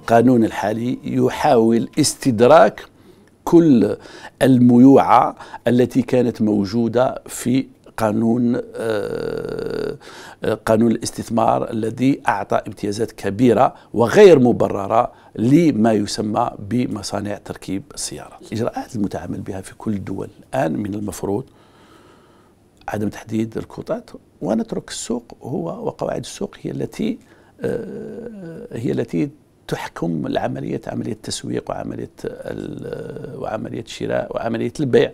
القانون الحالي يحاول استدراك كل الميوعة التي كانت موجودة في قانون آه، قانون الاستثمار الذي أعطى امتيازات كبيرة وغير مبررة لما يسمى بمصانع تركيب السيارة الإجراءات المتعامل بها في كل الدول الآن من المفروض عدم تحديد الكوطات ونترك السوق هو وقواعد السوق هي التي آه، هي التي تحكم العملية عملية التسويق وعملية وعملية الشراء وعملية البيع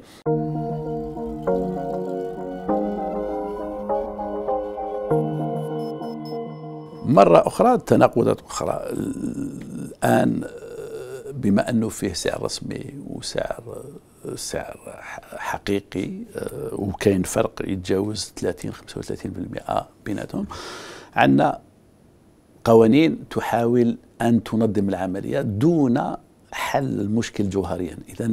مرة أخرى تناقضات أخرى الآن بما انه فيه سعر رسمي وسعر سعر حقيقي آه، وكاين فرق يتجاوز 30 35% بيناتهم عندنا قوانين تحاول ان تنظم العمليه دون حل المشكل جوهريا اذا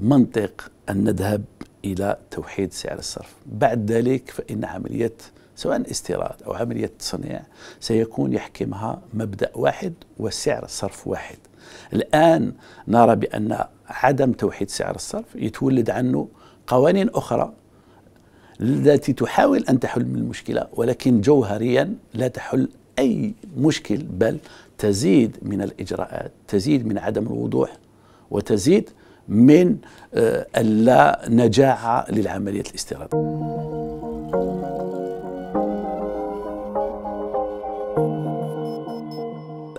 منطق ان نذهب الى توحيد سعر الصرف بعد ذلك فان عمليه سواء استيراد او عمليه تصنيع سيكون يحكمها مبدا واحد وسعر صرف واحد الآن نرى بأن عدم توحيد سعر الصرف يتولد عنه قوانين أخرى التي تحاول أن تحل من المشكلة ولكن جوهريا لا تحل أي مشكل بل تزيد من الإجراءات تزيد من عدم الوضوح وتزيد من آه، اللا نجاعة للعملية الاستيراد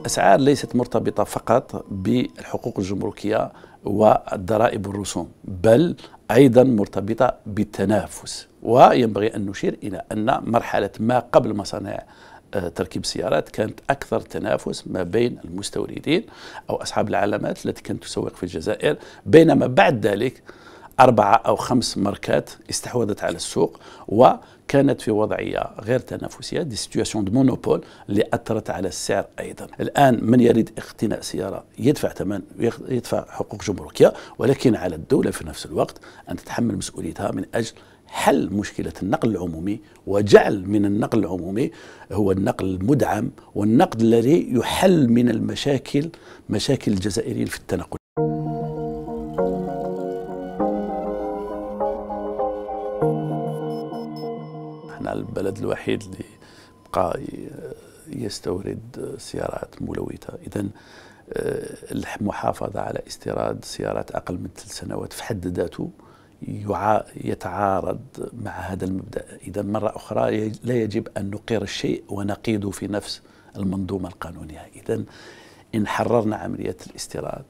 الأسعار ليست مرتبطة فقط بالحقوق الجمركية والضرائب والرسوم بل أيضا مرتبطة بالتنافس وينبغي أن نشير إلى أن مرحلة ما قبل مصانع آه، تركيب السيارات كانت أكثر تنافس ما بين المستوردين أو أصحاب العلامات التي كانت تسوق في الجزائر بينما بعد ذلك أربعة أو خمس ماركات استحوذت على السوق وكانت في وضعية غير تنافسية دي سيتياسيون دو مونوبول اللي أثرت على السعر أيضا الآن من يريد اقتناء سيارة يدفع ثمن يدفع حقوق جمركية ولكن على الدولة في نفس الوقت أن تتحمل مسؤوليتها من أجل حل مشكلة النقل العمومي وجعل من النقل العمومي هو النقل المدعم والنقد الذي يحل من المشاكل مشاكل الجزائريين في التنقل احنا البلد الوحيد اللي بقى يستورد سيارات ملوثه اذا آه، المحافظه على استيراد سيارات اقل من ثلاث سنوات في حد ذاته يتعارض مع هذا المبدا اذا مره اخرى لا يجب ان نقر الشيء ونقيده في نفس المنظومه القانونيه اذا ان حررنا عمليه الاستيراد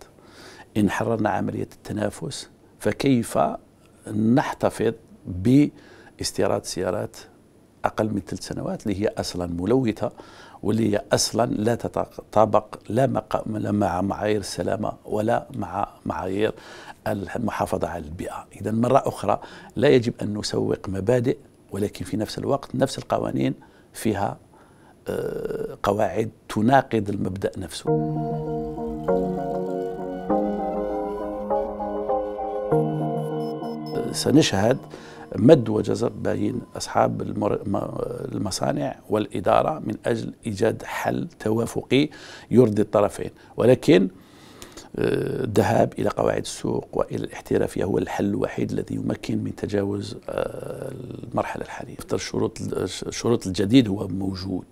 ان حررنا عمليه التنافس فكيف نحتفظ باستيراد سيارات أقل من ثلاث سنوات اللي هي أصلا ملوثة واللي هي أصلا لا تتطابق لا, لا مع معايير السلامة ولا مع معايير المحافظة على البيئة إذا مرة أخرى لا يجب أن نسوق مبادئ ولكن في نفس الوقت نفس القوانين فيها آه، قواعد تناقض المبدأ نفسه آه، سنشهد مد وجزر بين أصحاب المصانع والإدارة من أجل إيجاد حل توافقي يرضي الطرفين ولكن آه، الذهاب إلى قواعد السوق وإلى الاحترافية هو الحل الوحيد الذي يمكن من تجاوز آه، المرحلة الحالية الشروط الشروط الجديد هو موجود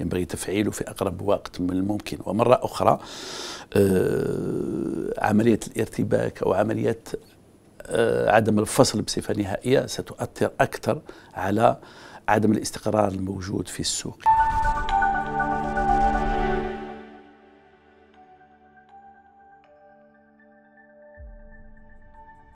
ينبغي تفعيله في أقرب وقت من الممكن ومرة أخرى آه، عملية الارتباك أو عملية آه، عدم الفصل بصفة نهائية ستؤثر أكثر على عدم الاستقرار الموجود في السوق